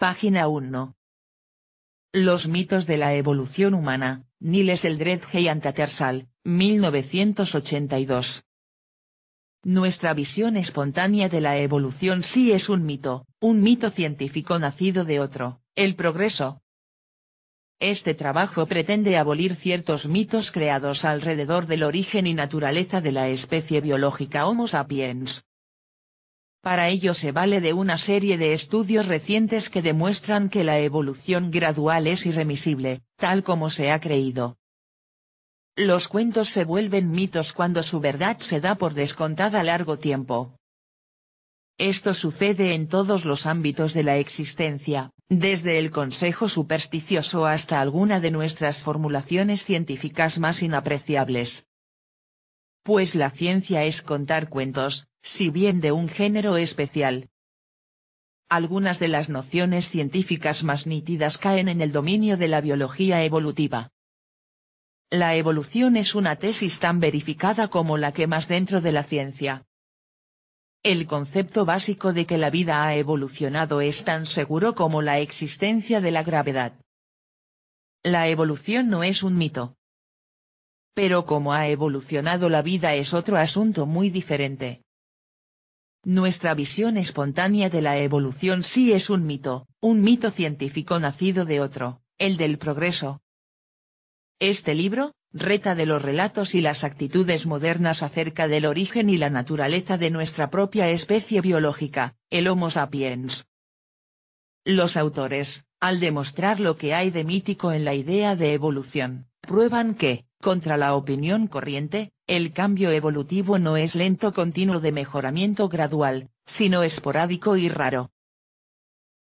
Página 1. Los mitos de la evolución humana, Niles Eldredge y Antatersal, 1982. Nuestra visión espontánea de la evolución sí es un mito, un mito científico nacido de otro, el progreso. Este trabajo pretende abolir ciertos mitos creados alrededor del origen y naturaleza de la especie biológica Homo sapiens. Para ello se vale de una serie de estudios recientes que demuestran que la evolución gradual es irremisible, tal como se ha creído. Los cuentos se vuelven mitos cuando su verdad se da por descontada a largo tiempo. Esto sucede en todos los ámbitos de la existencia, desde el consejo supersticioso hasta alguna de nuestras formulaciones científicas más inapreciables. Pues la ciencia es contar cuentos, si bien de un género especial. Algunas de las nociones científicas más nítidas caen en el dominio de la biología evolutiva. La evolución es una tesis tan verificada como la que más dentro de la ciencia. El concepto básico de que la vida ha evolucionado es tan seguro como la existencia de la gravedad. La evolución no es un mito. Pero cómo ha evolucionado la vida es otro asunto muy diferente. Nuestra visión espontánea de la evolución sí es un mito, un mito científico nacido de otro, el del progreso. Este libro, reta de los relatos y las actitudes modernas acerca del origen y la naturaleza de nuestra propia especie biológica, el Homo sapiens. Los autores, al demostrar lo que hay de mítico en la idea de evolución, prueban que, contra la opinión corriente, el cambio evolutivo no es lento continuo de mejoramiento gradual, sino esporádico y raro.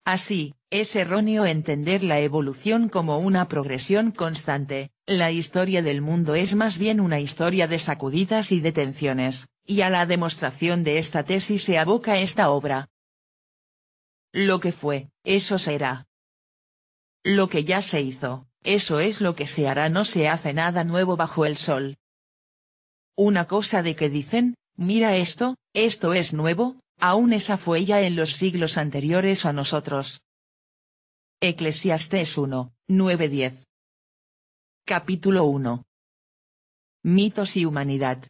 Así, es erróneo entender la evolución como una progresión constante, la historia del mundo es más bien una historia de sacudidas y de tensiones, y a la demostración de esta tesis se aboca esta obra. Lo que fue, eso será. Lo que ya se hizo, eso es lo que se hará no se hace nada nuevo bajo el sol. Una cosa de que dicen, mira esto, esto es nuevo, aún esa fue ya en los siglos anteriores a nosotros. Eclesiastes 1, 9-10. Capítulo 1. Mitos y humanidad.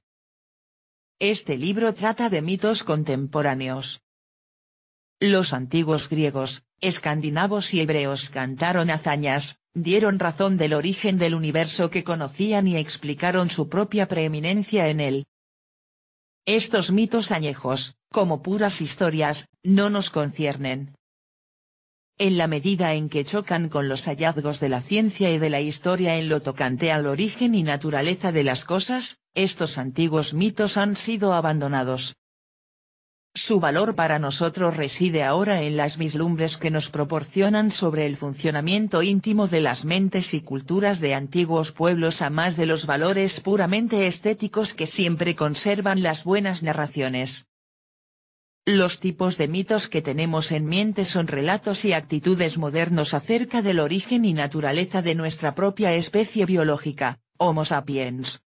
Este libro trata de mitos contemporáneos. Los antiguos griegos, escandinavos y hebreos cantaron hazañas, dieron razón del origen del universo que conocían y explicaron su propia preeminencia en él. Estos mitos añejos, como puras historias, no nos conciernen. En la medida en que chocan con los hallazgos de la ciencia y de la historia en lo tocante al origen y naturaleza de las cosas, estos antiguos mitos han sido abandonados, su valor para nosotros reside ahora en las vislumbres que nos proporcionan sobre el funcionamiento íntimo de las mentes y culturas de antiguos pueblos a más de los valores puramente estéticos que siempre conservan las buenas narraciones. Los tipos de mitos que tenemos en mente son relatos y actitudes modernos acerca del origen y naturaleza de nuestra propia especie biológica, Homo sapiens.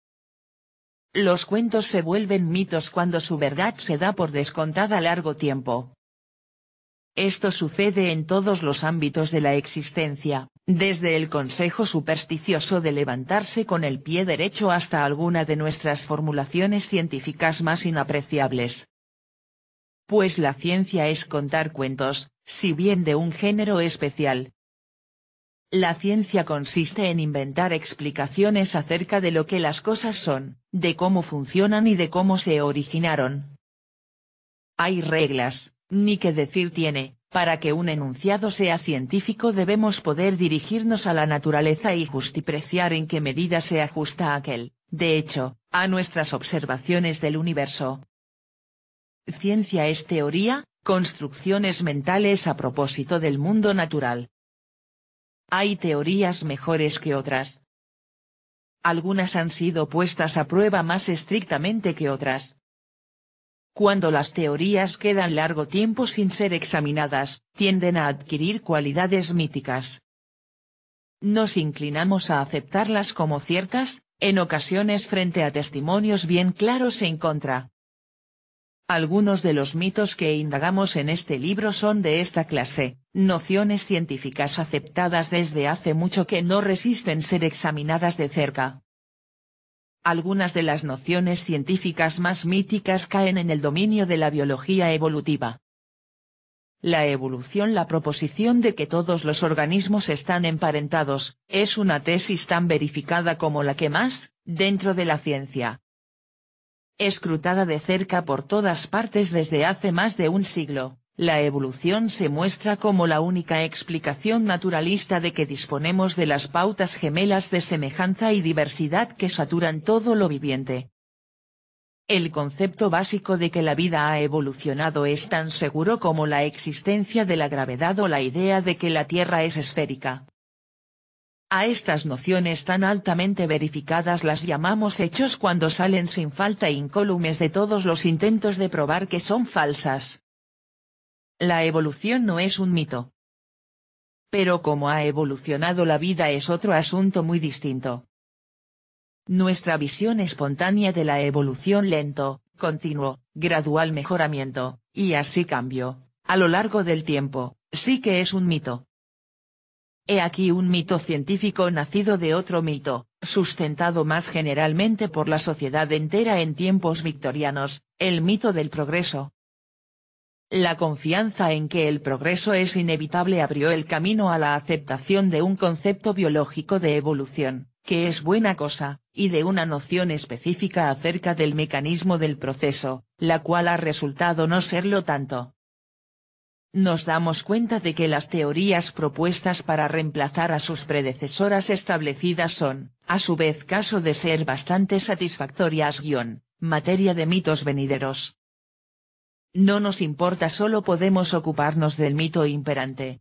Los cuentos se vuelven mitos cuando su verdad se da por descontada largo tiempo. Esto sucede en todos los ámbitos de la existencia, desde el consejo supersticioso de levantarse con el pie derecho hasta alguna de nuestras formulaciones científicas más inapreciables. Pues la ciencia es contar cuentos, si bien de un género especial, la ciencia consiste en inventar explicaciones acerca de lo que las cosas son, de cómo funcionan y de cómo se originaron. Hay reglas, ni qué decir tiene, para que un enunciado sea científico debemos poder dirigirnos a la naturaleza y justipreciar en qué medida se ajusta a aquel, de hecho, a nuestras observaciones del universo. Ciencia es teoría, construcciones mentales a propósito del mundo natural, hay teorías mejores que otras. Algunas han sido puestas a prueba más estrictamente que otras. Cuando las teorías quedan largo tiempo sin ser examinadas, tienden a adquirir cualidades míticas. Nos inclinamos a aceptarlas como ciertas, en ocasiones frente a testimonios bien claros en contra. Algunos de los mitos que indagamos en este libro son de esta clase nociones científicas aceptadas desde hace mucho que no resisten ser examinadas de cerca. Algunas de las nociones científicas más míticas caen en el dominio de la biología evolutiva. La evolución La proposición de que todos los organismos están emparentados, es una tesis tan verificada como la que más, dentro de la ciencia. Escrutada de cerca por todas partes desde hace más de un siglo. La evolución se muestra como la única explicación naturalista de que disponemos de las pautas gemelas de semejanza y diversidad que saturan todo lo viviente. El concepto básico de que la vida ha evolucionado es tan seguro como la existencia de la gravedad o la idea de que la Tierra es esférica. A estas nociones tan altamente verificadas las llamamos hechos cuando salen sin falta incólumes de todos los intentos de probar que son falsas. La evolución no es un mito. Pero cómo ha evolucionado la vida es otro asunto muy distinto. Nuestra visión espontánea de la evolución lento, continuo, gradual mejoramiento, y así cambio, a lo largo del tiempo, sí que es un mito. He aquí un mito científico nacido de otro mito, sustentado más generalmente por la sociedad entera en tiempos victorianos, el mito del progreso. La confianza en que el progreso es inevitable abrió el camino a la aceptación de un concepto biológico de evolución, que es buena cosa, y de una noción específica acerca del mecanismo del proceso, la cual ha resultado no serlo tanto. Nos damos cuenta de que las teorías propuestas para reemplazar a sus predecesoras establecidas son, a su vez caso de ser bastante satisfactorias guión, materia de mitos venideros. No nos importa solo podemos ocuparnos del mito imperante.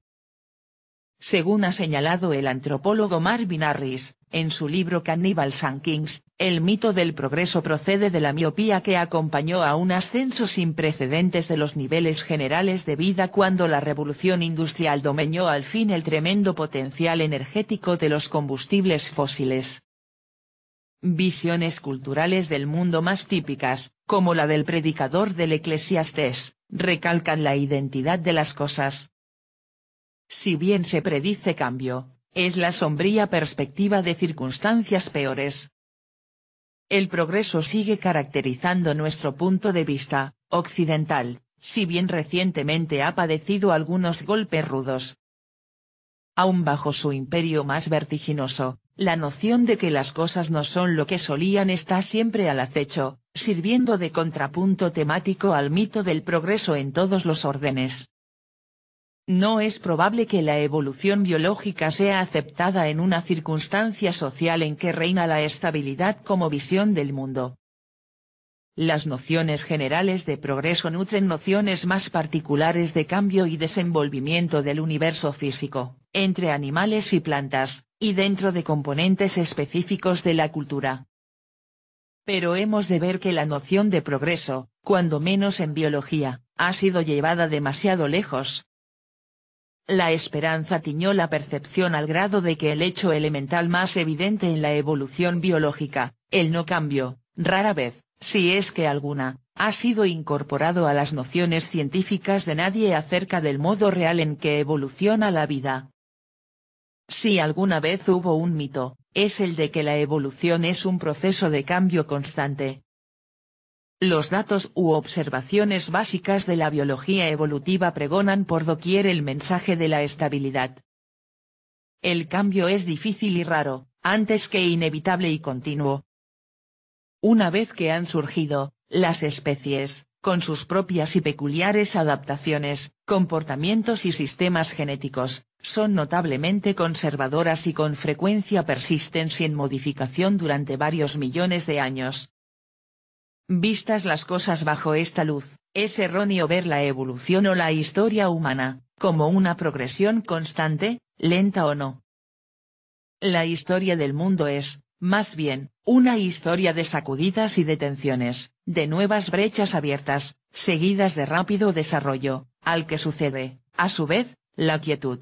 Según ha señalado el antropólogo Marvin Harris, en su libro Cannibal and Kings, el mito del progreso procede de la miopía que acompañó a un ascenso sin precedentes de los niveles generales de vida cuando la revolución industrial domeñó al fin el tremendo potencial energético de los combustibles fósiles. Visiones culturales del mundo más típicas, como la del predicador del eclesiastés, recalcan la identidad de las cosas. Si bien se predice cambio, es la sombría perspectiva de circunstancias peores. El progreso sigue caracterizando nuestro punto de vista, occidental, si bien recientemente ha padecido algunos golpes rudos. Aún bajo su imperio más vertiginoso, la noción de que las cosas no son lo que solían está siempre al acecho, sirviendo de contrapunto temático al mito del progreso en todos los órdenes. No es probable que la evolución biológica sea aceptada en una circunstancia social en que reina la estabilidad como visión del mundo. Las nociones generales de progreso nutren nociones más particulares de cambio y desenvolvimiento del universo físico, entre animales y plantas, y dentro de componentes específicos de la cultura. Pero hemos de ver que la noción de progreso, cuando menos en biología, ha sido llevada demasiado lejos. La esperanza tiñó la percepción al grado de que el hecho elemental más evidente en la evolución biológica, el no cambio, rara vez, si es que alguna, ha sido incorporado a las nociones científicas de nadie acerca del modo real en que evoluciona la vida, si alguna vez hubo un mito, es el de que la evolución es un proceso de cambio constante. Los datos u observaciones básicas de la biología evolutiva pregonan por doquier el mensaje de la estabilidad. El cambio es difícil y raro, antes que inevitable y continuo. Una vez que han surgido, las especies, con sus propias y peculiares adaptaciones, comportamientos y sistemas genéticos, son notablemente conservadoras y con frecuencia persisten sin modificación durante varios millones de años. Vistas las cosas bajo esta luz, es erróneo ver la evolución o la historia humana, como una progresión constante, lenta o no. La historia del mundo es, más bien, una historia de sacudidas y detenciones, de nuevas brechas abiertas, seguidas de rápido desarrollo, al que sucede, a su vez, la quietud.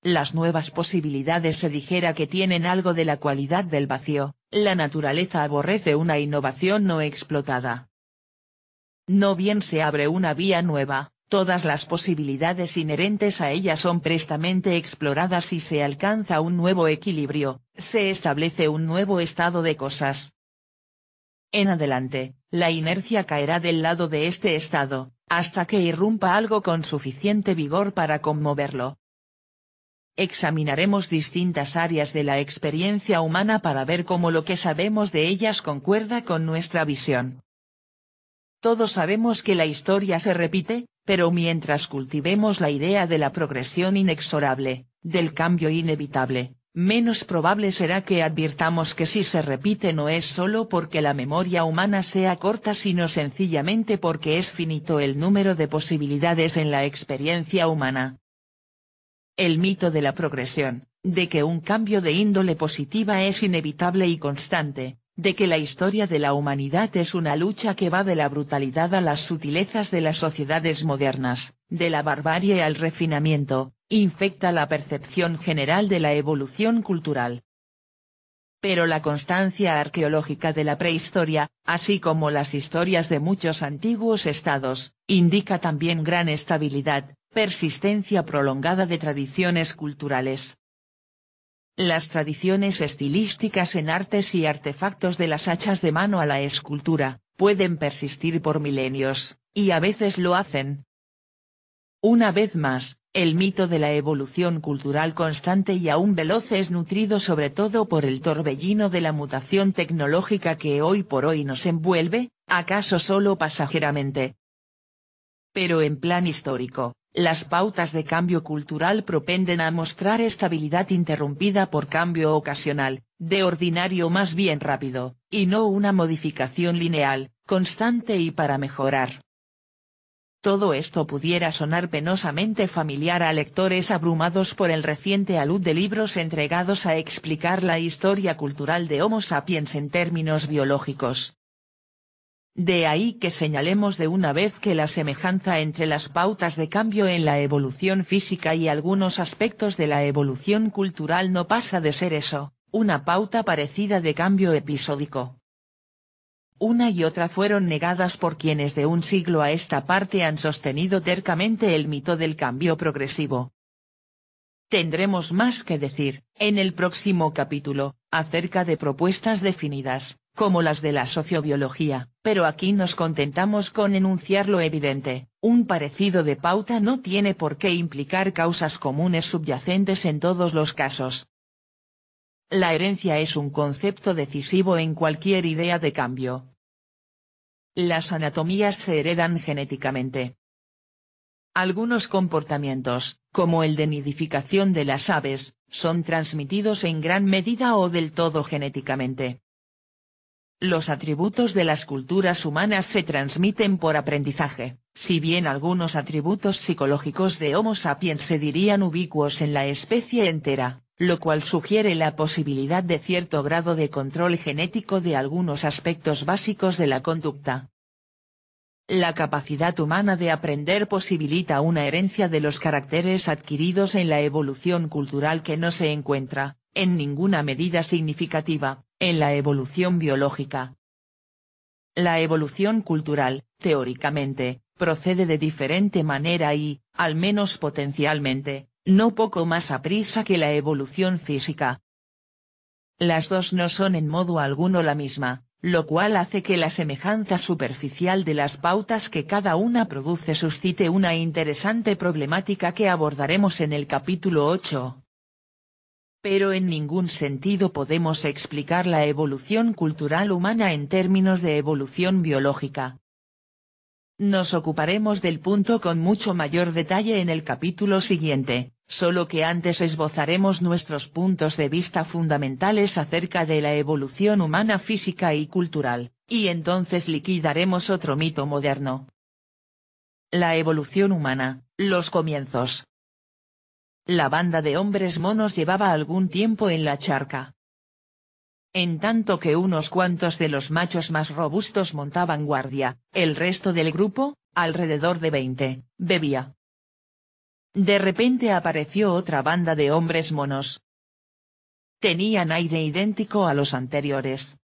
Las nuevas posibilidades se dijera que tienen algo de la cualidad del vacío, la naturaleza aborrece una innovación no explotada. No bien se abre una vía nueva, Todas las posibilidades inherentes a ella son prestamente exploradas y se alcanza un nuevo equilibrio, se establece un nuevo estado de cosas. En adelante, la inercia caerá del lado de este estado, hasta que irrumpa algo con suficiente vigor para conmoverlo. Examinaremos distintas áreas de la experiencia humana para ver cómo lo que sabemos de ellas concuerda con nuestra visión, todos sabemos que la historia se repite, pero mientras cultivemos la idea de la progresión inexorable, del cambio inevitable, menos probable será que advirtamos que si se repite no es solo porque la memoria humana sea corta sino sencillamente porque es finito el número de posibilidades en la experiencia humana. El mito de la progresión, de que un cambio de índole positiva es inevitable y constante, de que la historia de la humanidad es una lucha que va de la brutalidad a las sutilezas de las sociedades modernas, de la barbarie al refinamiento, infecta la percepción general de la evolución cultural. Pero la constancia arqueológica de la prehistoria, así como las historias de muchos antiguos estados, indica también gran estabilidad, persistencia prolongada de tradiciones culturales, las tradiciones estilísticas en artes y artefactos de las hachas de mano a la escultura, pueden persistir por milenios, y a veces lo hacen. Una vez más, el mito de la evolución cultural constante y aún veloz es nutrido sobre todo por el torbellino de la mutación tecnológica que hoy por hoy nos envuelve, acaso solo pasajeramente. Pero en plan histórico, las pautas de cambio cultural propenden a mostrar estabilidad interrumpida por cambio ocasional, de ordinario más bien rápido, y no una modificación lineal, constante y para mejorar. Todo esto pudiera sonar penosamente familiar a lectores abrumados por el reciente alud de libros entregados a explicar la historia cultural de Homo sapiens en términos biológicos, de ahí que señalemos de una vez que la semejanza entre las pautas de cambio en la evolución física y algunos aspectos de la evolución cultural no pasa de ser eso, una pauta parecida de cambio episódico. Una y otra fueron negadas por quienes de un siglo a esta parte han sostenido tercamente el mito del cambio progresivo. Tendremos más que decir, en el próximo capítulo, acerca de propuestas definidas, como las de la sociobiología pero aquí nos contentamos con enunciar lo evidente, un parecido de pauta no tiene por qué implicar causas comunes subyacentes en todos los casos. La herencia es un concepto decisivo en cualquier idea de cambio. Las anatomías se heredan genéticamente. Algunos comportamientos, como el de nidificación de las aves, son transmitidos en gran medida o del todo genéticamente. Los atributos de las culturas humanas se transmiten por aprendizaje, si bien algunos atributos psicológicos de Homo sapiens se dirían ubicuos en la especie entera, lo cual sugiere la posibilidad de cierto grado de control genético de algunos aspectos básicos de la conducta. La capacidad humana de aprender posibilita una herencia de los caracteres adquiridos en la evolución cultural que no se encuentra, en ninguna medida significativa, en la evolución biológica. La evolución cultural, teóricamente, procede de diferente manera y, al menos potencialmente, no poco más aprisa que la evolución física. Las dos no son en modo alguno la misma, lo cual hace que la semejanza superficial de las pautas que cada una produce suscite una interesante problemática que abordaremos en el capítulo 8 pero en ningún sentido podemos explicar la evolución cultural humana en términos de evolución biológica. Nos ocuparemos del punto con mucho mayor detalle en el capítulo siguiente, solo que antes esbozaremos nuestros puntos de vista fundamentales acerca de la evolución humana física y cultural, y entonces liquidaremos otro mito moderno. La evolución humana, los comienzos. La banda de hombres monos llevaba algún tiempo en la charca. En tanto que unos cuantos de los machos más robustos montaban guardia, el resto del grupo, alrededor de veinte, bebía. De repente apareció otra banda de hombres monos. Tenían aire idéntico a los anteriores.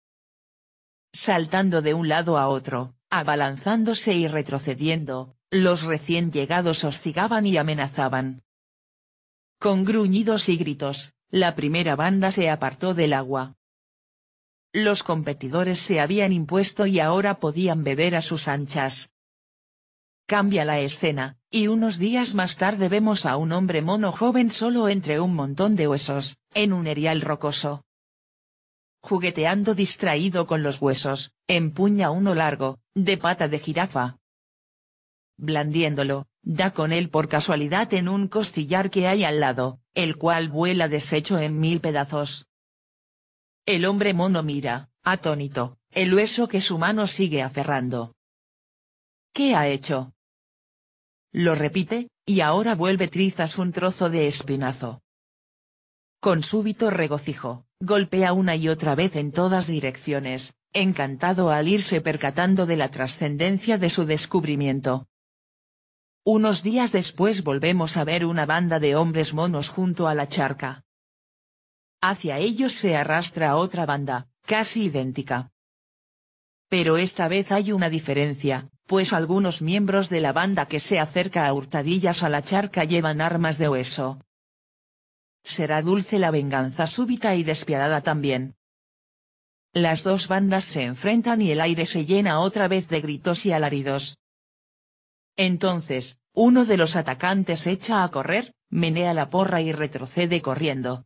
Saltando de un lado a otro, abalanzándose y retrocediendo, los recién llegados hostigaban y amenazaban. Con gruñidos y gritos, la primera banda se apartó del agua. Los competidores se habían impuesto y ahora podían beber a sus anchas. Cambia la escena, y unos días más tarde vemos a un hombre mono joven solo entre un montón de huesos, en un erial rocoso. Jugueteando distraído con los huesos, empuña uno largo, de pata de jirafa. Blandiéndolo, da con él por casualidad en un costillar que hay al lado, el cual vuela deshecho en mil pedazos. El hombre mono mira, atónito, el hueso que su mano sigue aferrando. ¿Qué ha hecho? Lo repite, y ahora vuelve trizas un trozo de espinazo. Con súbito regocijo, golpea una y otra vez en todas direcciones, encantado al irse percatando de la trascendencia de su descubrimiento, unos días después volvemos a ver una banda de hombres monos junto a la charca. Hacia ellos se arrastra otra banda, casi idéntica. Pero esta vez hay una diferencia, pues algunos miembros de la banda que se acerca a hurtadillas a la charca llevan armas de hueso. Será dulce la venganza súbita y despiadada también. Las dos bandas se enfrentan y el aire se llena otra vez de gritos y alaridos. Entonces, uno de los atacantes echa a correr, menea la porra y retrocede corriendo.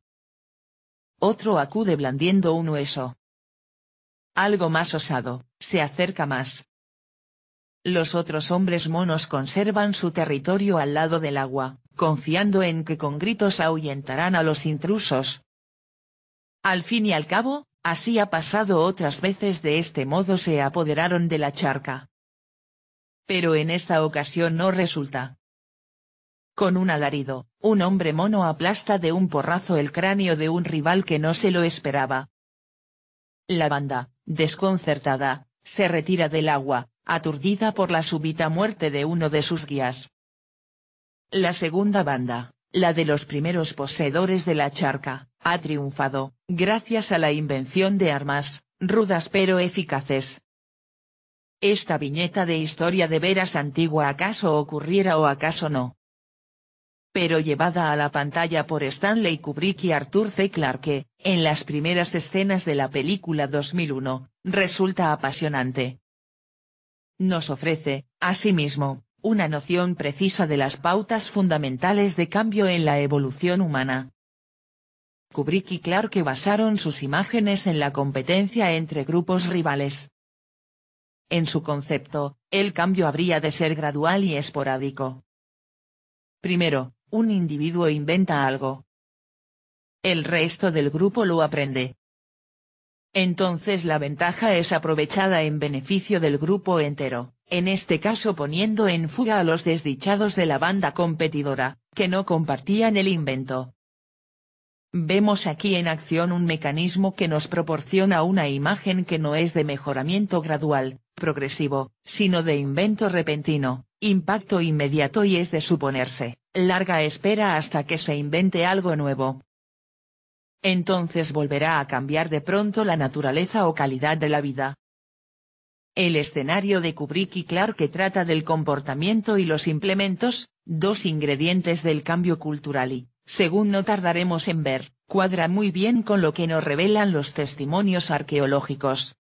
Otro acude blandiendo un hueso. Algo más osado, se acerca más. Los otros hombres monos conservan su territorio al lado del agua, confiando en que con gritos ahuyentarán a los intrusos. Al fin y al cabo, así ha pasado otras veces de este modo se apoderaron de la charca pero en esta ocasión no resulta. Con un alarido, un hombre mono aplasta de un porrazo el cráneo de un rival que no se lo esperaba. La banda, desconcertada, se retira del agua, aturdida por la súbita muerte de uno de sus guías. La segunda banda, la de los primeros poseedores de la charca, ha triunfado, gracias a la invención de armas, rudas pero eficaces, esta viñeta de historia de veras antigua acaso ocurriera o acaso no. Pero llevada a la pantalla por Stanley Kubrick y Arthur C. Clarke, en las primeras escenas de la película 2001, resulta apasionante. Nos ofrece, asimismo, una noción precisa de las pautas fundamentales de cambio en la evolución humana. Kubrick y Clarke basaron sus imágenes en la competencia entre grupos rivales, en su concepto, el cambio habría de ser gradual y esporádico. Primero, un individuo inventa algo. El resto del grupo lo aprende. Entonces la ventaja es aprovechada en beneficio del grupo entero, en este caso poniendo en fuga a los desdichados de la banda competidora, que no compartían el invento. Vemos aquí en acción un mecanismo que nos proporciona una imagen que no es de mejoramiento gradual, progresivo, sino de invento repentino, impacto inmediato y es de suponerse, larga espera hasta que se invente algo nuevo. Entonces volverá a cambiar de pronto la naturaleza o calidad de la vida. El escenario de Kubrick y Clark que trata del comportamiento y los implementos, dos ingredientes del cambio cultural y, según no tardaremos en ver, cuadra muy bien con lo que nos revelan los testimonios arqueológicos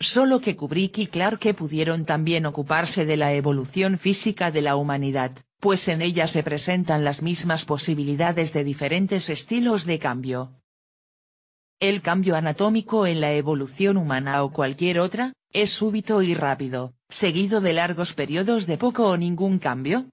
solo que Kubrick y Clarke pudieron también ocuparse de la evolución física de la humanidad, pues en ella se presentan las mismas posibilidades de diferentes estilos de cambio. El cambio anatómico en la evolución humana o cualquier otra, es súbito y rápido, seguido de largos periodos de poco o ningún cambio.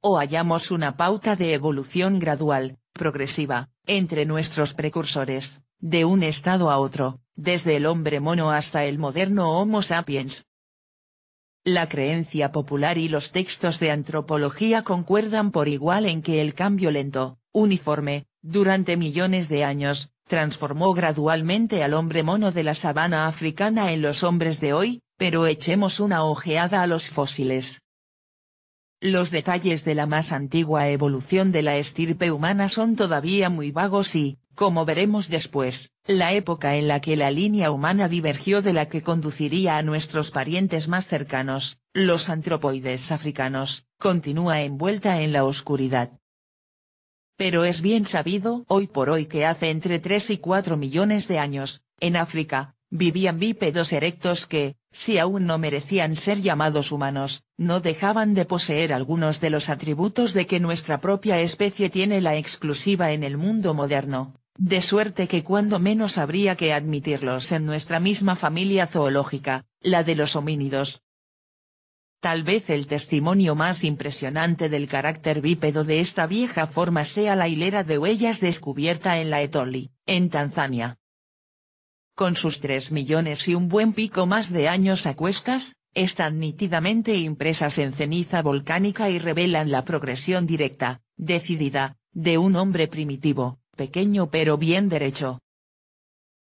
O hallamos una pauta de evolución gradual, progresiva, entre nuestros precursores, de un estado a otro, desde el hombre mono hasta el moderno Homo sapiens. La creencia popular y los textos de antropología concuerdan por igual en que el cambio lento, uniforme, durante millones de años, transformó gradualmente al hombre mono de la sabana africana en los hombres de hoy, pero echemos una ojeada a los fósiles. Los detalles de la más antigua evolución de la estirpe humana son todavía muy vagos y, como veremos después, la época en la que la línea humana divergió de la que conduciría a nuestros parientes más cercanos, los antropoides africanos, continúa envuelta en la oscuridad. Pero es bien sabido hoy por hoy que hace entre 3 y 4 millones de años, en África, vivían bípedos erectos que, si aún no merecían ser llamados humanos, no dejaban de poseer algunos de los atributos de que nuestra propia especie tiene la exclusiva en el mundo moderno. De suerte que cuando menos habría que admitirlos en nuestra misma familia zoológica, la de los homínidos. Tal vez el testimonio más impresionante del carácter bípedo de esta vieja forma sea la hilera de huellas descubierta en la Etoli, en Tanzania. Con sus tres millones y un buen pico más de años a cuestas, están nítidamente impresas en ceniza volcánica y revelan la progresión directa, decidida, de un hombre primitivo, pequeño pero bien derecho.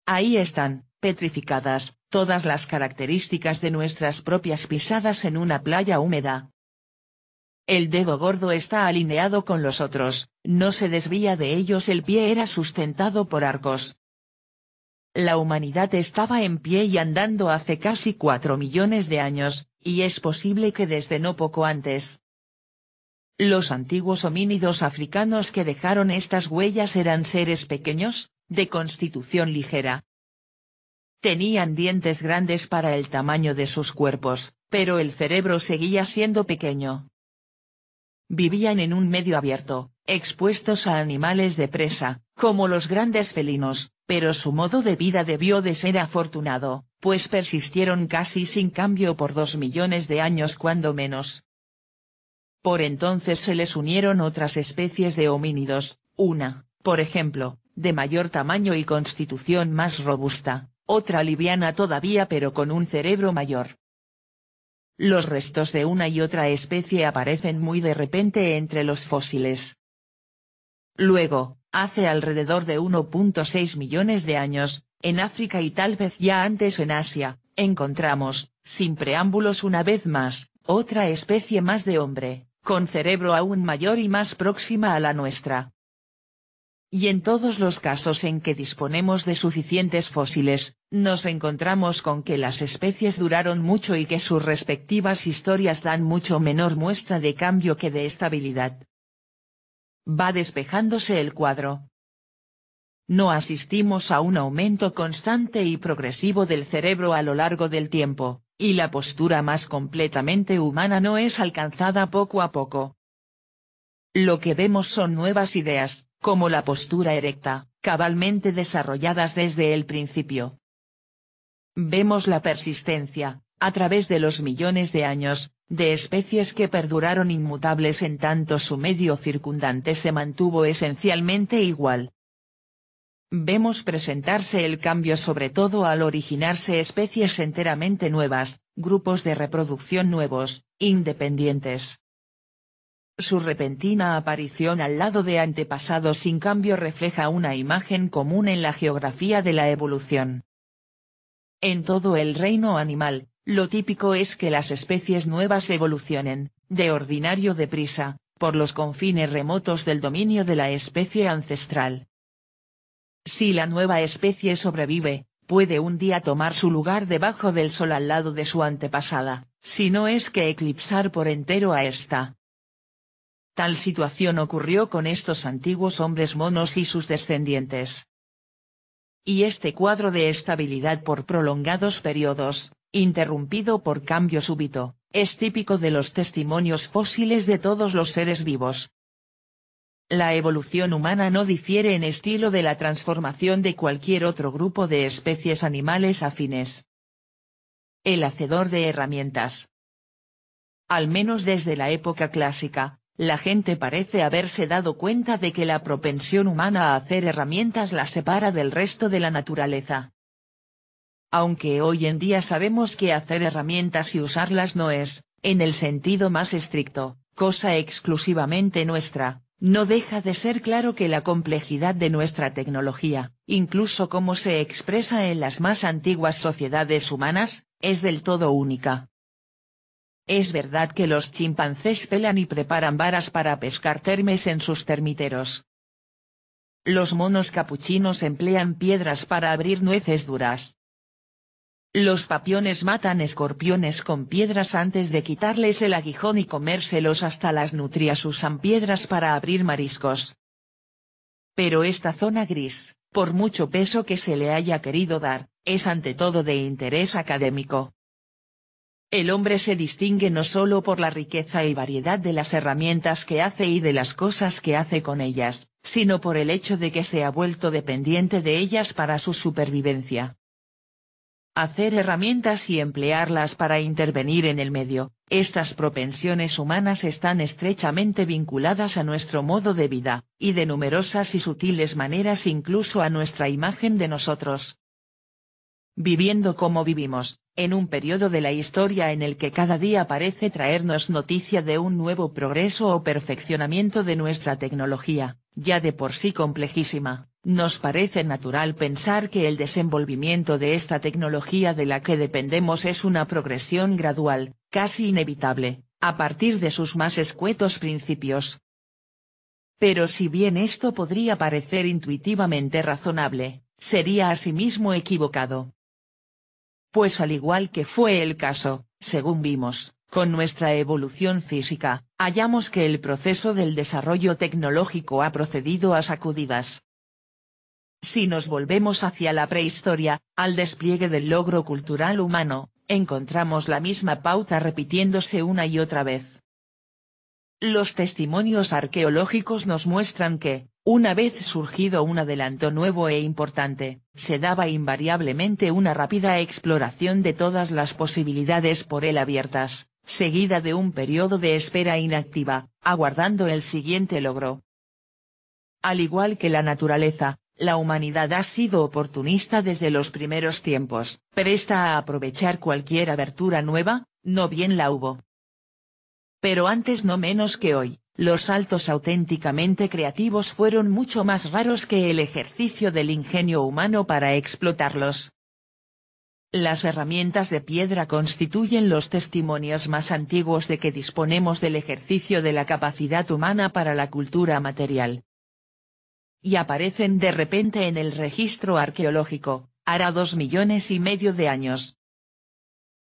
Ahí están, petrificadas, todas las características de nuestras propias pisadas en una playa húmeda. El dedo gordo está alineado con los otros, no se desvía de ellos el pie era sustentado por arcos. La humanidad estaba en pie y andando hace casi cuatro millones de años, y es posible que desde no poco antes, los antiguos homínidos africanos que dejaron estas huellas eran seres pequeños, de constitución ligera. Tenían dientes grandes para el tamaño de sus cuerpos, pero el cerebro seguía siendo pequeño. Vivían en un medio abierto, expuestos a animales de presa, como los grandes felinos, pero su modo de vida debió de ser afortunado, pues persistieron casi sin cambio por dos millones de años cuando menos. Por entonces se les unieron otras especies de homínidos, una, por ejemplo, de mayor tamaño y constitución más robusta, otra liviana todavía pero con un cerebro mayor. Los restos de una y otra especie aparecen muy de repente entre los fósiles. Luego, hace alrededor de 1.6 millones de años, en África y tal vez ya antes en Asia, encontramos, sin preámbulos una vez más, otra especie más de hombre, con cerebro aún mayor y más próxima a la nuestra. Y en todos los casos en que disponemos de suficientes fósiles, nos encontramos con que las especies duraron mucho y que sus respectivas historias dan mucho menor muestra de cambio que de estabilidad. Va despejándose el cuadro. No asistimos a un aumento constante y progresivo del cerebro a lo largo del tiempo, y la postura más completamente humana no es alcanzada poco a poco. Lo que vemos son nuevas ideas, como la postura erecta, cabalmente desarrolladas desde el principio. Vemos la persistencia, a través de los millones de años, de especies que perduraron inmutables en tanto su medio circundante se mantuvo esencialmente igual. Vemos presentarse el cambio sobre todo al originarse especies enteramente nuevas, grupos de reproducción nuevos, independientes. Su repentina aparición al lado de antepasados sin cambio refleja una imagen común en la geografía de la evolución. En todo el reino animal, lo típico es que las especies nuevas evolucionen, de ordinario deprisa, por los confines remotos del dominio de la especie ancestral. Si la nueva especie sobrevive, puede un día tomar su lugar debajo del sol al lado de su antepasada, si no es que eclipsar por entero a esta. Tal situación ocurrió con estos antiguos hombres monos y sus descendientes. Y este cuadro de estabilidad por prolongados periodos, interrumpido por cambio súbito, es típico de los testimonios fósiles de todos los seres vivos, la evolución humana no difiere en estilo de la transformación de cualquier otro grupo de especies animales afines. El hacedor de herramientas. Al menos desde la época clásica, la gente parece haberse dado cuenta de que la propensión humana a hacer herramientas la separa del resto de la naturaleza. Aunque hoy en día sabemos que hacer herramientas y usarlas no es, en el sentido más estricto, cosa exclusivamente nuestra, no deja de ser claro que la complejidad de nuestra tecnología, incluso como se expresa en las más antiguas sociedades humanas, es del todo única. Es verdad que los chimpancés pelan y preparan varas para pescar termes en sus termiteros. Los monos capuchinos emplean piedras para abrir nueces duras. Los papiones matan escorpiones con piedras antes de quitarles el aguijón y comérselos hasta las nutrias usan piedras para abrir mariscos. Pero esta zona gris, por mucho peso que se le haya querido dar, es ante todo de interés académico. El hombre se distingue no solo por la riqueza y variedad de las herramientas que hace y de las cosas que hace con ellas, sino por el hecho de que se ha vuelto dependiente de ellas para su supervivencia hacer herramientas y emplearlas para intervenir en el medio, estas propensiones humanas están estrechamente vinculadas a nuestro modo de vida, y de numerosas y sutiles maneras incluso a nuestra imagen de nosotros. Viviendo como vivimos, en un periodo de la historia en el que cada día parece traernos noticia de un nuevo progreso o perfeccionamiento de nuestra tecnología, ya de por sí complejísima, nos parece natural pensar que el desenvolvimiento de esta tecnología de la que dependemos es una progresión gradual, casi inevitable, a partir de sus más escuetos principios. Pero si bien esto podría parecer intuitivamente razonable, sería asimismo equivocado. Pues al igual que fue el caso, según vimos, con nuestra evolución física, hallamos que el proceso del desarrollo tecnológico ha procedido a sacudidas. Si nos volvemos hacia la prehistoria, al despliegue del logro cultural humano, encontramos la misma pauta repitiéndose una y otra vez. Los testimonios arqueológicos nos muestran que, una vez surgido un adelanto nuevo e importante, se daba invariablemente una rápida exploración de todas las posibilidades por él abiertas, seguida de un periodo de espera inactiva, aguardando el siguiente logro. Al igual que la naturaleza, la humanidad ha sido oportunista desde los primeros tiempos, presta a aprovechar cualquier abertura nueva, no bien la hubo. Pero antes no menos que hoy, los saltos auténticamente creativos fueron mucho más raros que el ejercicio del ingenio humano para explotarlos. Las herramientas de piedra constituyen los testimonios más antiguos de que disponemos del ejercicio de la capacidad humana para la cultura material, y aparecen de repente en el registro arqueológico, hará dos millones y medio de años.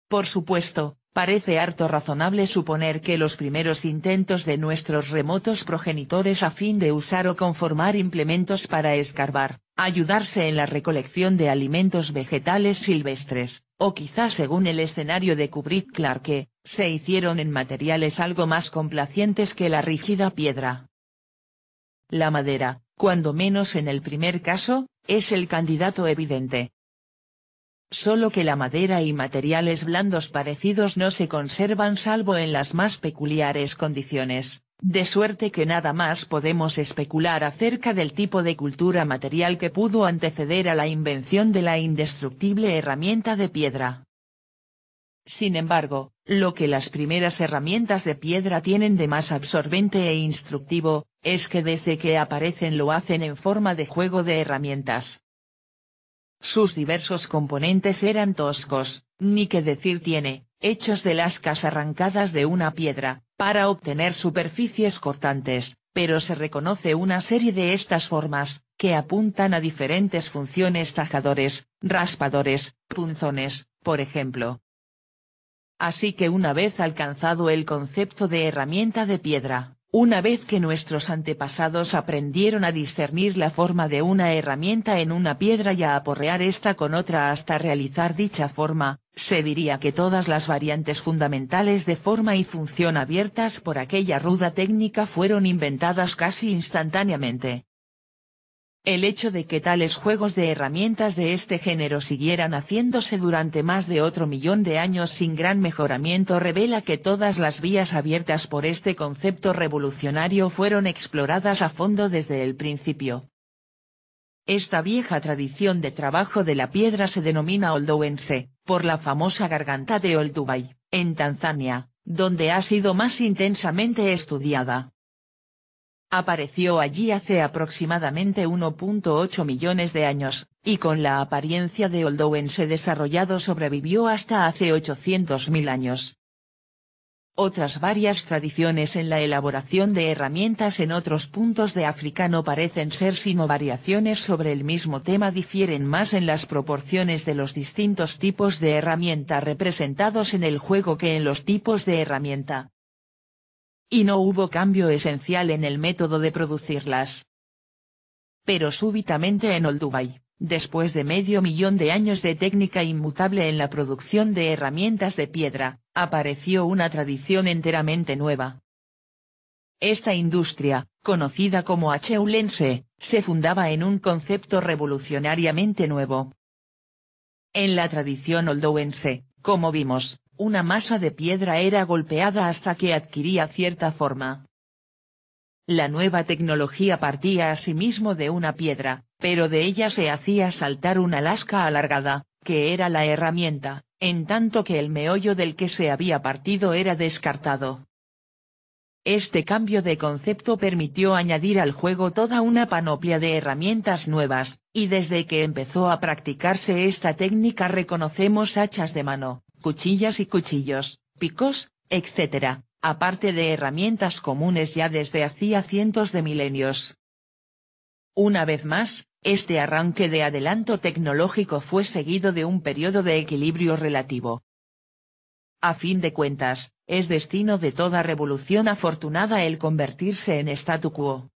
Por supuesto, parece harto razonable suponer que los primeros intentos de nuestros remotos progenitores a fin de usar o conformar implementos para escarbar, ayudarse en la recolección de alimentos vegetales silvestres, o quizás según el escenario de Kubrick-Clarke, se hicieron en materiales algo más complacientes que la rígida piedra. La madera, cuando menos en el primer caso, es el candidato evidente. Solo que la madera y materiales blandos parecidos no se conservan salvo en las más peculiares condiciones, de suerte que nada más podemos especular acerca del tipo de cultura material que pudo anteceder a la invención de la indestructible herramienta de piedra. Sin embargo, lo que las primeras herramientas de piedra tienen de más absorbente e instructivo, es que desde que aparecen lo hacen en forma de juego de herramientas. Sus diversos componentes eran toscos, ni que decir tiene, hechos de lascas arrancadas de una piedra, para obtener superficies cortantes, pero se reconoce una serie de estas formas, que apuntan a diferentes funciones tajadores, raspadores, punzones, por ejemplo. Así que una vez alcanzado el concepto de herramienta de piedra, una vez que nuestros antepasados aprendieron a discernir la forma de una herramienta en una piedra y a aporrear esta con otra hasta realizar dicha forma, se diría que todas las variantes fundamentales de forma y función abiertas por aquella ruda técnica fueron inventadas casi instantáneamente. El hecho de que tales juegos de herramientas de este género siguieran haciéndose durante más de otro millón de años sin gran mejoramiento revela que todas las vías abiertas por este concepto revolucionario fueron exploradas a fondo desde el principio. Esta vieja tradición de trabajo de la piedra se denomina Oldowense, por la famosa garganta de Oldubai, en Tanzania, donde ha sido más intensamente estudiada apareció allí hace aproximadamente 1.8 millones de años, y con la apariencia de se desarrollado sobrevivió hasta hace 800.000 años. Otras varias tradiciones en la elaboración de herramientas en otros puntos de África no parecen ser sino variaciones sobre el mismo tema difieren más en las proporciones de los distintos tipos de herramienta representados en el juego que en los tipos de herramienta y no hubo cambio esencial en el método de producirlas. Pero súbitamente en Olduvai, después de medio millón de años de técnica inmutable en la producción de herramientas de piedra, apareció una tradición enteramente nueva. Esta industria, conocida como acheulense, se fundaba en un concepto revolucionariamente nuevo. En la tradición oldowense, como vimos, una masa de piedra era golpeada hasta que adquiría cierta forma. La nueva tecnología partía asimismo sí de una piedra, pero de ella se hacía saltar una lasca alargada, que era la herramienta, en tanto que el meollo del que se había partido era descartado. Este cambio de concepto permitió añadir al juego toda una panoplia de herramientas nuevas, y desde que empezó a practicarse esta técnica reconocemos hachas de mano, cuchillas y cuchillos, picos, etc., aparte de herramientas comunes ya desde hacía cientos de milenios. Una vez más, este arranque de adelanto tecnológico fue seguido de un periodo de equilibrio relativo. A fin de cuentas, es destino de toda revolución afortunada el convertirse en statu quo.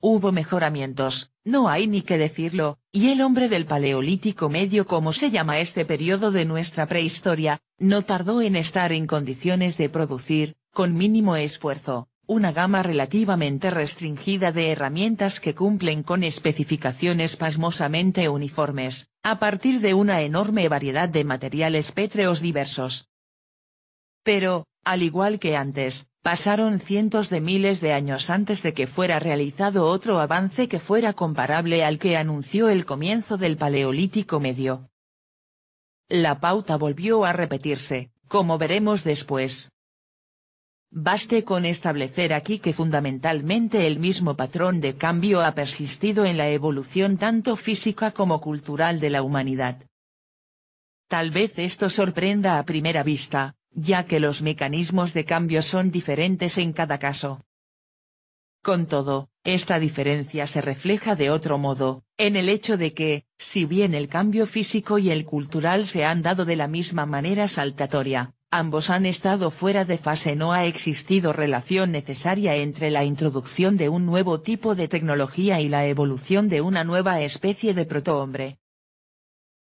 Hubo mejoramientos, no hay ni que decirlo, y el hombre del Paleolítico Medio como se llama este periodo de nuestra prehistoria, no tardó en estar en condiciones de producir, con mínimo esfuerzo, una gama relativamente restringida de herramientas que cumplen con especificaciones pasmosamente uniformes, a partir de una enorme variedad de materiales pétreos diversos. Pero, al igual que antes, Pasaron cientos de miles de años antes de que fuera realizado otro avance que fuera comparable al que anunció el comienzo del Paleolítico Medio. La pauta volvió a repetirse, como veremos después. Baste con establecer aquí que fundamentalmente el mismo patrón de cambio ha persistido en la evolución tanto física como cultural de la humanidad. Tal vez esto sorprenda a primera vista, ya que los mecanismos de cambio son diferentes en cada caso. Con todo, esta diferencia se refleja de otro modo, en el hecho de que, si bien el cambio físico y el cultural se han dado de la misma manera saltatoria, ambos han estado fuera de fase no ha existido relación necesaria entre la introducción de un nuevo tipo de tecnología y la evolución de una nueva especie de protohombre.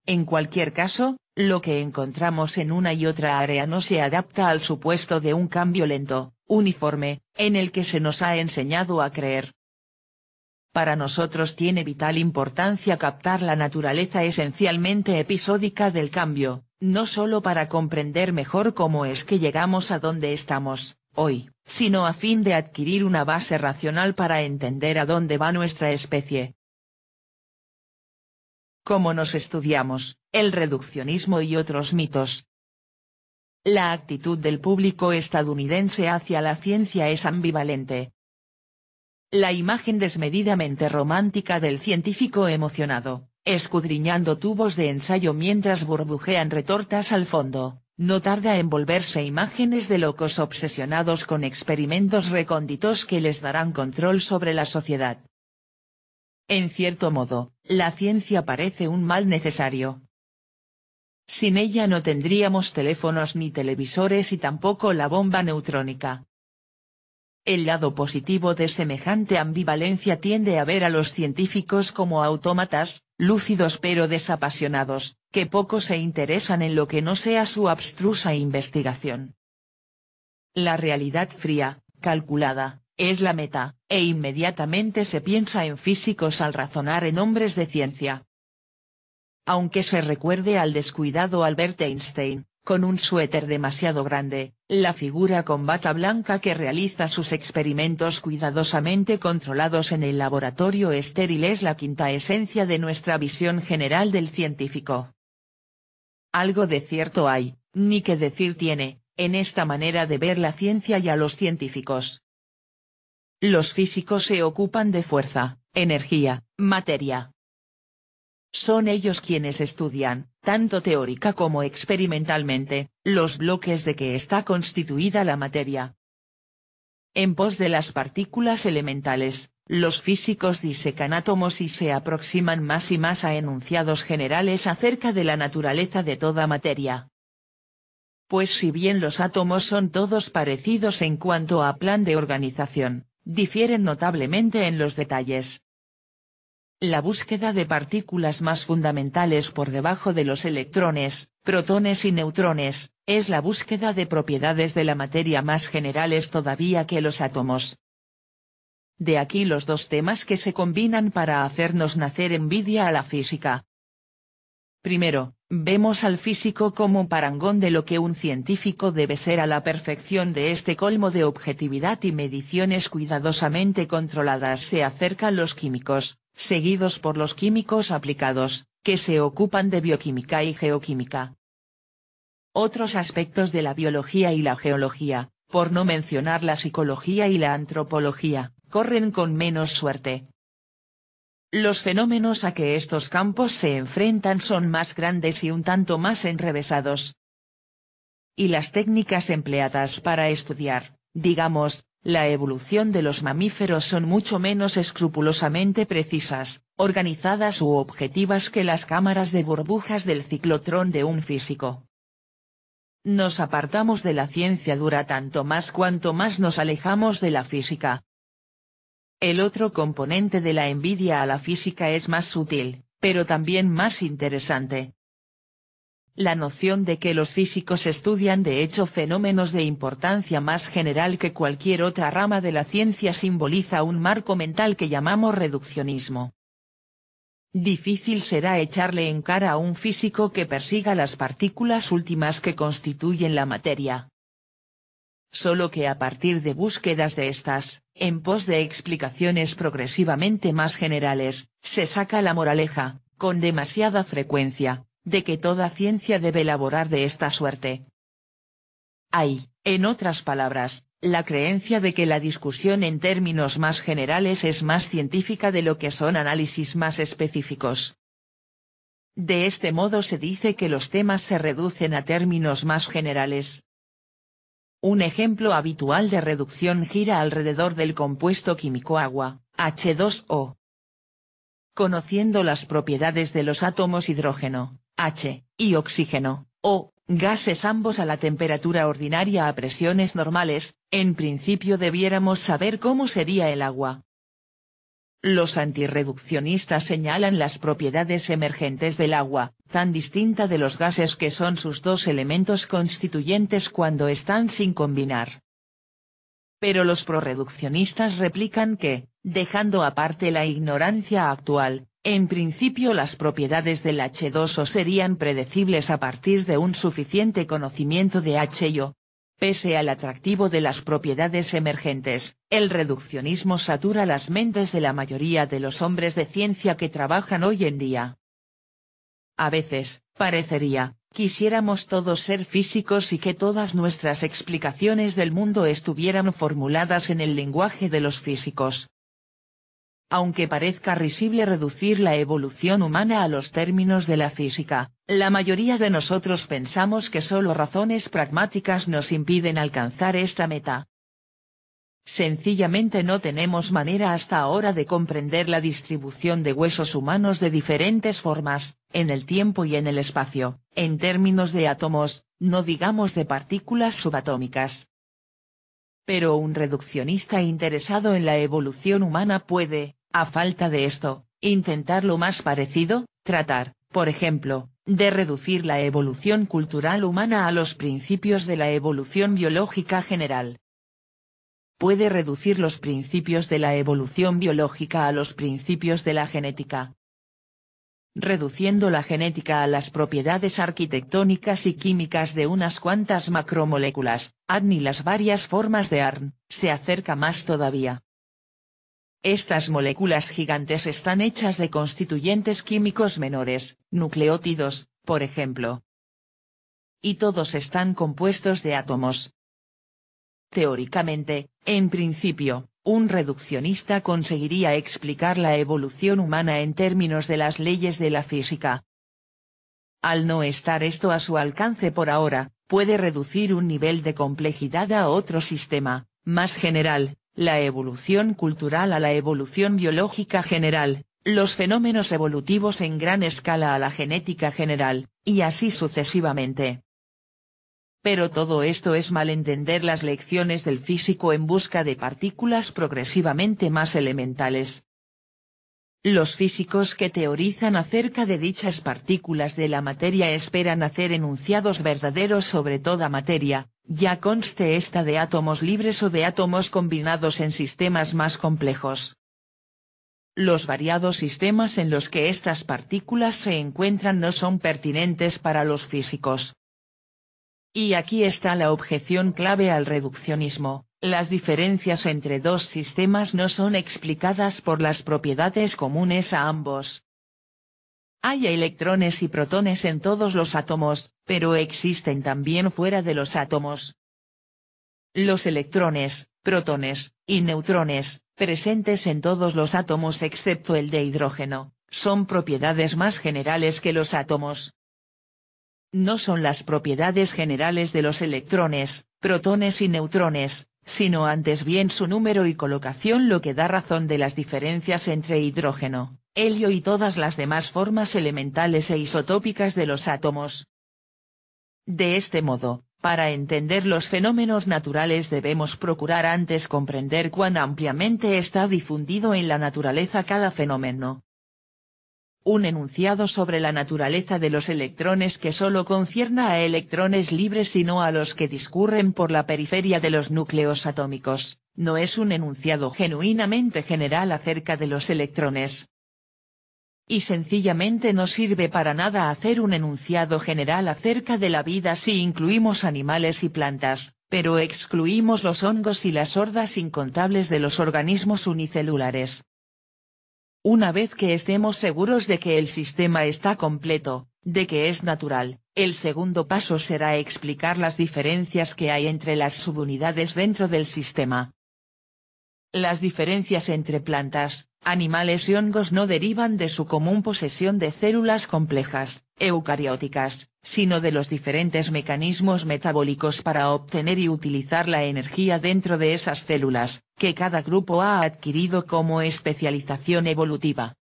En cualquier caso, lo que encontramos en una y otra área no se adapta al supuesto de un cambio lento, uniforme, en el que se nos ha enseñado a creer. Para nosotros tiene vital importancia captar la naturaleza esencialmente episódica del cambio, no solo para comprender mejor cómo es que llegamos a donde estamos, hoy, sino a fin de adquirir una base racional para entender a dónde va nuestra especie, Cómo nos estudiamos, el reduccionismo y otros mitos. La actitud del público estadounidense hacia la ciencia es ambivalente. La imagen desmedidamente romántica del científico emocionado, escudriñando tubos de ensayo mientras burbujean retortas al fondo, no tarda en volverse imágenes de locos obsesionados con experimentos recónditos que les darán control sobre la sociedad. En cierto modo, la ciencia parece un mal necesario. Sin ella no tendríamos teléfonos ni televisores y tampoco la bomba neutrónica. El lado positivo de semejante ambivalencia tiende a ver a los científicos como autómatas, lúcidos pero desapasionados, que poco se interesan en lo que no sea su abstrusa investigación. La realidad fría, calculada, es la meta, e inmediatamente se piensa en físicos al razonar en hombres de ciencia. Aunque se recuerde al descuidado Albert Einstein, con un suéter demasiado grande, la figura con bata blanca que realiza sus experimentos cuidadosamente controlados en el laboratorio estéril es la quinta esencia de nuestra visión general del científico. Algo de cierto hay, ni que decir tiene, en esta manera de ver la ciencia y a los científicos. Los físicos se ocupan de fuerza, energía, materia. Son ellos quienes estudian, tanto teórica como experimentalmente, los bloques de que está constituida la materia. En pos de las partículas elementales, los físicos disecan átomos y se aproximan más y más a enunciados generales acerca de la naturaleza de toda materia. Pues si bien los átomos son todos parecidos en cuanto a plan de organización, difieren notablemente en los detalles. La búsqueda de partículas más fundamentales por debajo de los electrones, protones y neutrones, es la búsqueda de propiedades de la materia más generales todavía que los átomos. De aquí los dos temas que se combinan para hacernos nacer envidia a la física. Primero, Vemos al físico como parangón de lo que un científico debe ser a la perfección de este colmo de objetividad y mediciones cuidadosamente controladas se acercan los químicos, seguidos por los químicos aplicados, que se ocupan de bioquímica y geoquímica. Otros aspectos de la biología y la geología, por no mencionar la psicología y la antropología, corren con menos suerte, los fenómenos a que estos campos se enfrentan son más grandes y un tanto más enrevesados. Y las técnicas empleadas para estudiar, digamos, la evolución de los mamíferos son mucho menos escrupulosamente precisas, organizadas u objetivas que las cámaras de burbujas del ciclotrón de un físico. Nos apartamos de la ciencia dura tanto más cuanto más nos alejamos de la física, el otro componente de la envidia a la física es más sutil, pero también más interesante. La noción de que los físicos estudian de hecho fenómenos de importancia más general que cualquier otra rama de la ciencia simboliza un marco mental que llamamos reduccionismo. Difícil será echarle en cara a un físico que persiga las partículas últimas que constituyen la materia, solo que a partir de búsquedas de estas, en pos de explicaciones progresivamente más generales, se saca la moraleja, con demasiada frecuencia, de que toda ciencia debe elaborar de esta suerte. Hay, en otras palabras, la creencia de que la discusión en términos más generales es más científica de lo que son análisis más específicos. De este modo se dice que los temas se reducen a términos más generales, un ejemplo habitual de reducción gira alrededor del compuesto químico agua, H2O. Conociendo las propiedades de los átomos hidrógeno, H, y oxígeno, O, gases ambos a la temperatura ordinaria a presiones normales, en principio debiéramos saber cómo sería el agua, los antirreduccionistas señalan las propiedades emergentes del agua, tan distinta de los gases que son sus dos elementos constituyentes cuando están sin combinar. Pero los prorreduccionistas replican que, dejando aparte la ignorancia actual, en principio las propiedades del H2O serían predecibles a partir de un suficiente conocimiento de O. Pese al atractivo de las propiedades emergentes, el reduccionismo satura las mentes de la mayoría de los hombres de ciencia que trabajan hoy en día. A veces, parecería, quisiéramos todos ser físicos y que todas nuestras explicaciones del mundo estuvieran formuladas en el lenguaje de los físicos. Aunque parezca risible reducir la evolución humana a los términos de la física, la mayoría de nosotros pensamos que solo razones pragmáticas nos impiden alcanzar esta meta. Sencillamente no tenemos manera hasta ahora de comprender la distribución de huesos humanos de diferentes formas, en el tiempo y en el espacio, en términos de átomos, no digamos de partículas subatómicas. Pero un reduccionista interesado en la evolución humana puede, a falta de esto, intentar lo más parecido, tratar, por ejemplo, de reducir la evolución cultural humana a los principios de la evolución biológica general. Puede reducir los principios de la evolución biológica a los principios de la genética. Reduciendo la genética a las propiedades arquitectónicas y químicas de unas cuantas macromoléculas, ADN y las varias formas de ARN, se acerca más todavía. Estas moléculas gigantes están hechas de constituyentes químicos menores, nucleótidos, por ejemplo. Y todos están compuestos de átomos. Teóricamente, en principio, un reduccionista conseguiría explicar la evolución humana en términos de las leyes de la física. Al no estar esto a su alcance por ahora, puede reducir un nivel de complejidad a otro sistema, más general, la evolución cultural a la evolución biológica general, los fenómenos evolutivos en gran escala a la genética general, y así sucesivamente. Pero todo esto es malentender las lecciones del físico en busca de partículas progresivamente más elementales, los físicos que teorizan acerca de dichas partículas de la materia esperan hacer enunciados verdaderos sobre toda materia, ya conste esta de átomos libres o de átomos combinados en sistemas más complejos. Los variados sistemas en los que estas partículas se encuentran no son pertinentes para los físicos. Y aquí está la objeción clave al reduccionismo, las diferencias entre dos sistemas no son explicadas por las propiedades comunes a ambos. Hay electrones y protones en todos los átomos, pero existen también fuera de los átomos. Los electrones, protones, y neutrones, presentes en todos los átomos excepto el de hidrógeno, son propiedades más generales que los átomos. No son las propiedades generales de los electrones, protones y neutrones, sino antes bien su número y colocación lo que da razón de las diferencias entre hidrógeno, helio y todas las demás formas elementales e isotópicas de los átomos. De este modo, para entender los fenómenos naturales debemos procurar antes comprender cuán ampliamente está difundido en la naturaleza cada fenómeno, un enunciado sobre la naturaleza de los electrones que solo concierna a electrones libres y no a los que discurren por la periferia de los núcleos atómicos, no es un enunciado genuinamente general acerca de los electrones. Y sencillamente no sirve para nada hacer un enunciado general acerca de la vida si incluimos animales y plantas, pero excluimos los hongos y las hordas incontables de los organismos unicelulares. Una vez que estemos seguros de que el sistema está completo, de que es natural, el segundo paso será explicar las diferencias que hay entre las subunidades dentro del sistema. Las diferencias entre plantas, Animales y hongos no derivan de su común posesión de células complejas, eucarióticas, sino de los diferentes mecanismos metabólicos para obtener y utilizar la energía dentro de esas células, que cada grupo ha adquirido como especialización evolutiva.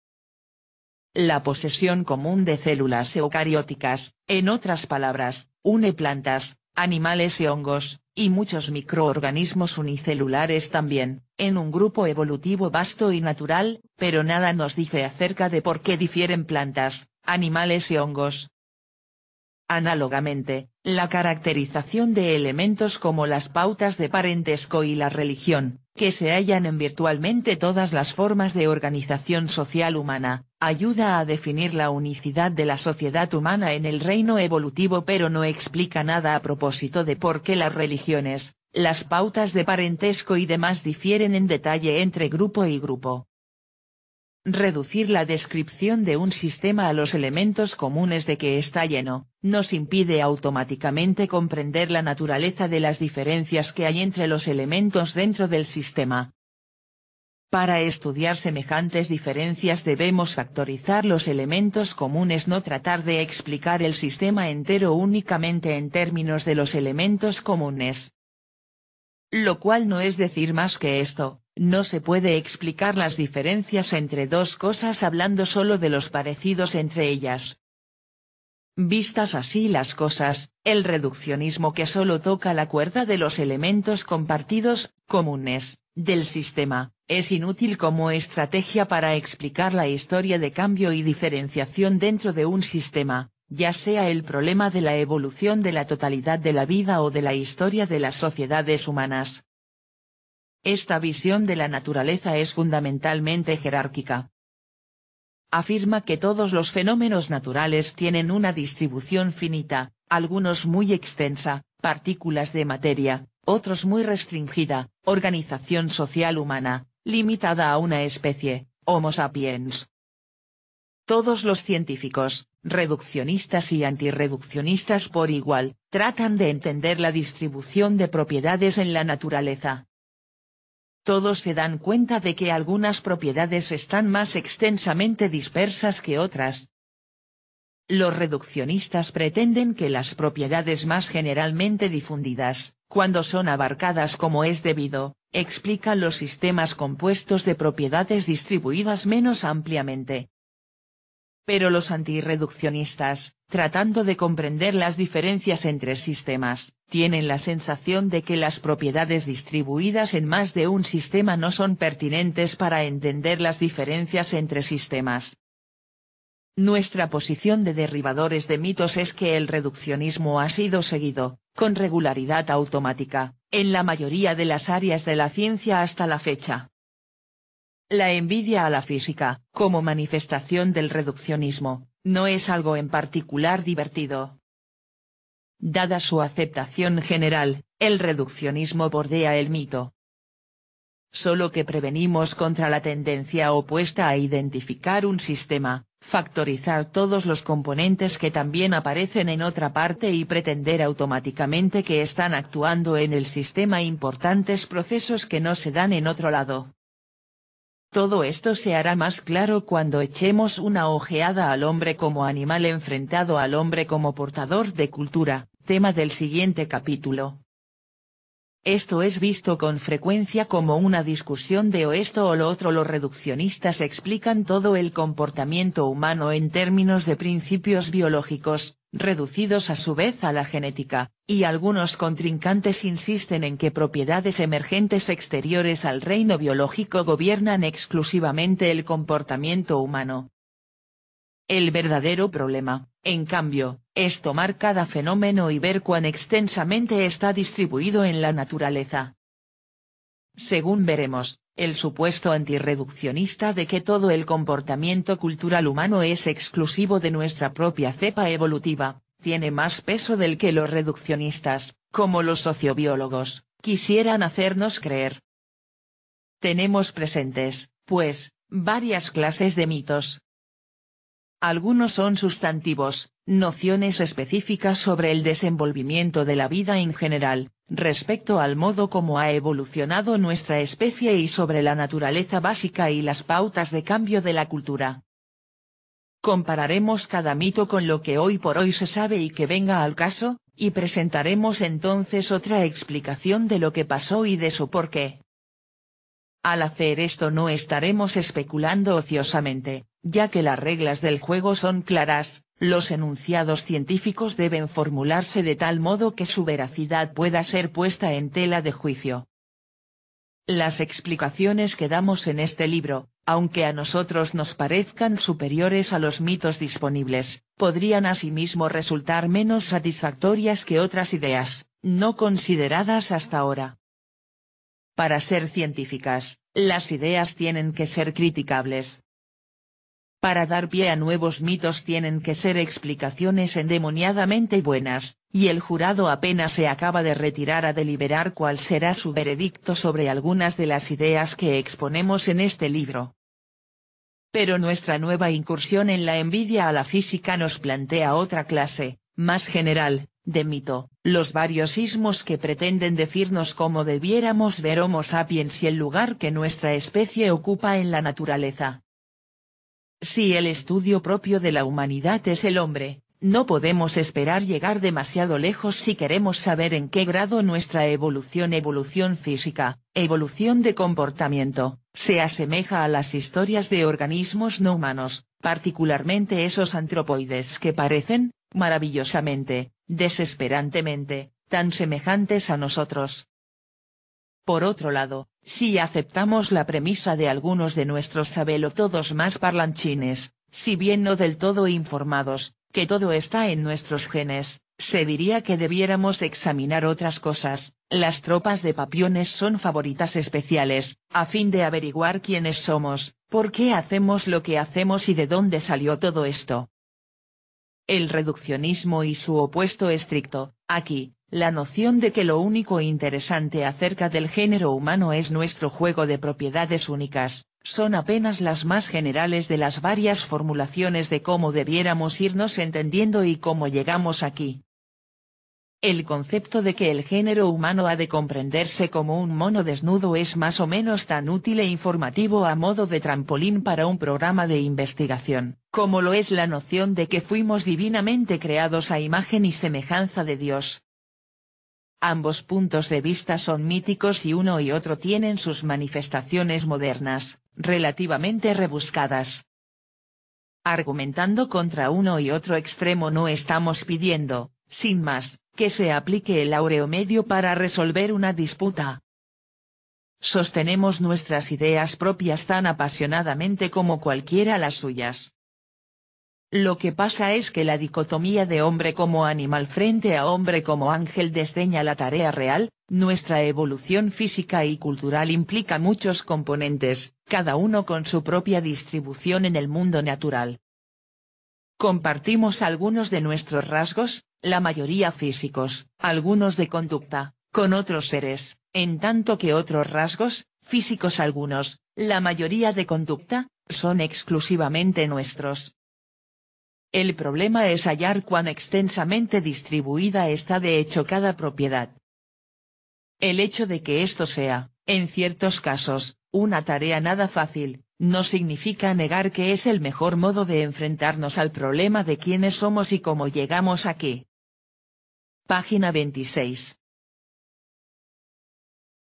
La posesión común de células eucarióticas, en otras palabras, une plantas, animales y hongos, y muchos microorganismos unicelulares también, en un grupo evolutivo vasto y natural, pero nada nos dice acerca de por qué difieren plantas, animales y hongos, Análogamente, la caracterización de elementos como las pautas de parentesco y la religión, que se hallan en virtualmente todas las formas de organización social humana, ayuda a definir la unicidad de la sociedad humana en el reino evolutivo pero no explica nada a propósito de por qué las religiones, las pautas de parentesco y demás difieren en detalle entre grupo y grupo. Reducir la descripción de un sistema a los elementos comunes de que está lleno, nos impide automáticamente comprender la naturaleza de las diferencias que hay entre los elementos dentro del sistema. Para estudiar semejantes diferencias debemos factorizar los elementos comunes no tratar de explicar el sistema entero únicamente en términos de los elementos comunes. Lo cual no es decir más que esto, no se puede explicar las diferencias entre dos cosas hablando solo de los parecidos entre ellas. Vistas así las cosas, el reduccionismo que solo toca la cuerda de los elementos compartidos, comunes, del sistema, es inútil como estrategia para explicar la historia de cambio y diferenciación dentro de un sistema, ya sea el problema de la evolución de la totalidad de la vida o de la historia de las sociedades humanas. Esta visión de la naturaleza es fundamentalmente jerárquica. Afirma que todos los fenómenos naturales tienen una distribución finita, algunos muy extensa, partículas de materia, otros muy restringida, organización social humana, limitada a una especie, Homo sapiens. Todos los científicos, reduccionistas y antirreduccionistas por igual, tratan de entender la distribución de propiedades en la naturaleza, todos se dan cuenta de que algunas propiedades están más extensamente dispersas que otras. Los reduccionistas pretenden que las propiedades más generalmente difundidas, cuando son abarcadas como es debido, explican los sistemas compuestos de propiedades distribuidas menos ampliamente. Pero los antirreduccionistas, tratando de comprender las diferencias entre sistemas, tienen la sensación de que las propiedades distribuidas en más de un sistema no son pertinentes para entender las diferencias entre sistemas. Nuestra posición de derribadores de mitos es que el reduccionismo ha sido seguido, con regularidad automática, en la mayoría de las áreas de la ciencia hasta la fecha. La envidia a la física, como manifestación del reduccionismo, no es algo en particular divertido. Dada su aceptación general, el reduccionismo bordea el mito. Solo que prevenimos contra la tendencia opuesta a identificar un sistema, factorizar todos los componentes que también aparecen en otra parte y pretender automáticamente que están actuando en el sistema importantes procesos que no se dan en otro lado. Todo esto se hará más claro cuando echemos una ojeada al hombre como animal enfrentado al hombre como portador de cultura, tema del siguiente capítulo. Esto es visto con frecuencia como una discusión de o esto o lo otro. Los reduccionistas explican todo el comportamiento humano en términos de principios biológicos, reducidos a su vez a la genética, y algunos contrincantes insisten en que propiedades emergentes exteriores al reino biológico gobiernan exclusivamente el comportamiento humano. El verdadero problema, en cambio, es tomar cada fenómeno y ver cuán extensamente está distribuido en la naturaleza. Según veremos, el supuesto antirreduccionista de que todo el comportamiento cultural humano es exclusivo de nuestra propia cepa evolutiva, tiene más peso del que los reduccionistas, como los sociobiólogos, quisieran hacernos creer. Tenemos presentes, pues, varias clases de mitos, algunos son sustantivos, nociones específicas sobre el desenvolvimiento de la vida en general, respecto al modo como ha evolucionado nuestra especie y sobre la naturaleza básica y las pautas de cambio de la cultura. Compararemos cada mito con lo que hoy por hoy se sabe y que venga al caso, y presentaremos entonces otra explicación de lo que pasó y de su porqué. Al hacer esto no estaremos especulando ociosamente, ya que las reglas del juego son claras, los enunciados científicos deben formularse de tal modo que su veracidad pueda ser puesta en tela de juicio. Las explicaciones que damos en este libro, aunque a nosotros nos parezcan superiores a los mitos disponibles, podrían asimismo resultar menos satisfactorias que otras ideas, no consideradas hasta ahora. Para ser científicas, las ideas tienen que ser criticables, para dar pie a nuevos mitos tienen que ser explicaciones endemoniadamente buenas, y el jurado apenas se acaba de retirar a deliberar cuál será su veredicto sobre algunas de las ideas que exponemos en este libro. Pero nuestra nueva incursión en la envidia a la física nos plantea otra clase, más general, de mito, los varios ismos que pretenden decirnos cómo debiéramos ver Homo sapiens y el lugar que nuestra especie ocupa en la naturaleza. Si el estudio propio de la humanidad es el hombre, no podemos esperar llegar demasiado lejos si queremos saber en qué grado nuestra evolución evolución física, evolución de comportamiento, se asemeja a las historias de organismos no humanos, particularmente esos antropoides que parecen, maravillosamente, desesperantemente, tan semejantes a nosotros. Por otro lado, si aceptamos la premisa de algunos de nuestros todos más parlanchines, si bien no del todo informados, que todo está en nuestros genes, se diría que debiéramos examinar otras cosas, las tropas de papiones son favoritas especiales, a fin de averiguar quiénes somos, por qué hacemos lo que hacemos y de dónde salió todo esto. El reduccionismo y su opuesto estricto, aquí, la noción de que lo único interesante acerca del género humano es nuestro juego de propiedades únicas, son apenas las más generales de las varias formulaciones de cómo debiéramos irnos entendiendo y cómo llegamos aquí. El concepto de que el género humano ha de comprenderse como un mono desnudo es más o menos tan útil e informativo a modo de trampolín para un programa de investigación, como lo es la noción de que fuimos divinamente creados a imagen y semejanza de Dios, Ambos puntos de vista son míticos y uno y otro tienen sus manifestaciones modernas, relativamente rebuscadas. Argumentando contra uno y otro extremo no estamos pidiendo, sin más, que se aplique el áureo medio para resolver una disputa. Sostenemos nuestras ideas propias tan apasionadamente como cualquiera las suyas, lo que pasa es que la dicotomía de hombre como animal frente a hombre como ángel desdeña la tarea real, nuestra evolución física y cultural implica muchos componentes, cada uno con su propia distribución en el mundo natural. Compartimos algunos de nuestros rasgos, la mayoría físicos, algunos de conducta, con otros seres, en tanto que otros rasgos, físicos algunos, la mayoría de conducta, son exclusivamente nuestros. El problema es hallar cuán extensamente distribuida está de hecho cada propiedad. El hecho de que esto sea, en ciertos casos, una tarea nada fácil, no significa negar que es el mejor modo de enfrentarnos al problema de quiénes somos y cómo llegamos aquí. Página 26.